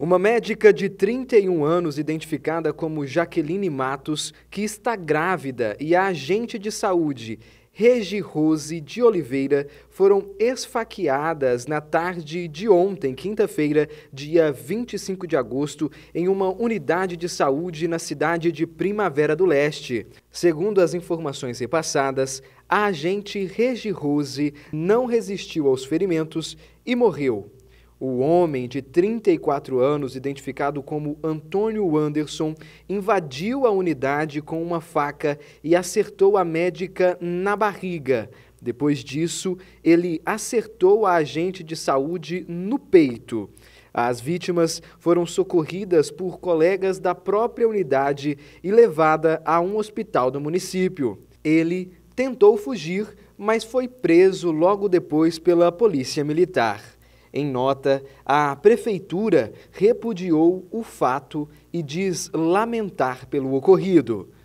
Uma médica de 31 anos, identificada como Jaqueline Matos, que está grávida, e a agente de saúde Regi Rose de Oliveira foram esfaqueadas na tarde de ontem, quinta-feira, dia 25 de agosto, em uma unidade de saúde na cidade de Primavera do Leste. Segundo as informações repassadas, a agente Regi Rose não resistiu aos ferimentos e morreu. O homem de 34 anos, identificado como Antônio Anderson, invadiu a unidade com uma faca e acertou a médica na barriga. Depois disso, ele acertou a agente de saúde no peito. As vítimas foram socorridas por colegas da própria unidade e levada a um hospital do município. Ele tentou fugir, mas foi preso logo depois pela polícia militar. Em nota, a Prefeitura repudiou o fato e diz lamentar pelo ocorrido.